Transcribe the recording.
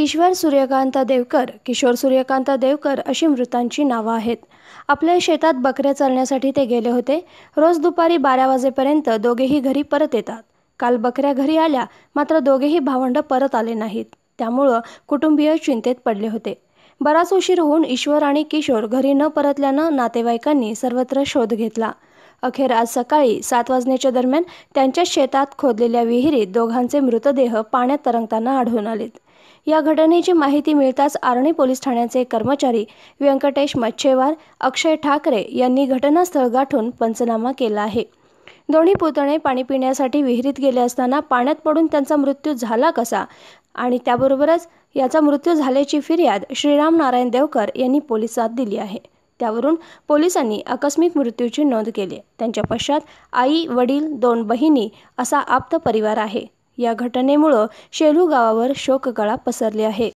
ईश्वर सूर्यकांत देवकर किशोर सूर्यकांत देवकर अशी मृतांची नावं आहेत आपल्या शेतात बकऱ्या चरण्यासाठी ते गेले होते रोज दुपारी बारा वाजेपर्यंत दोघेही घरी परत येतात काल बकऱ्या घरी आल्या मात्र दोघेही भावंड परत आले नाहीत त्यामुळं कुटुंबीय चिंतेत पडले होते बराच उशीर होऊन ईश्वर आणि किशोर घरी न परतल्यानं नातेवाईकांनी सर्वत्र शोध घेतला अखेर आज सकाळी सात वाजण्याच्या दरम्यान त्यांच्या शेतात खोदलेल्या विहिरीत दोघांचे मृतदेह पाण्यात तरंगताना आढळून आलेत या घटनेची माहिती मिळताच आर्णी पोलीस ठाण्याचे कर्मचारी व्यंकटेश मच्छेवार अक्षय ठाकरे यांनी घटनास्थळ गाठून पंचनामा केला आहे दोन्ही पुतणे पाणी पिण्यासाठी विहिरीत गेले असताना पाण्यात पडून त्यांचा मृत्यू झाला कसा आणि त्याबरोबरच याचा मृत्यू झाल्याची फिर्याद श्रीराम नारायण देवकर यांनी पोलिसात दिली आहे त्यावरून पोलिसांनी आकस्मिक मृत्यूची नोंद केली त्यांच्या पश्चात आई वडील दोन बहिणी असा आप्त परिवार आहे या घटनेमुळं शेलू गावावर शोककळा पसरली आहे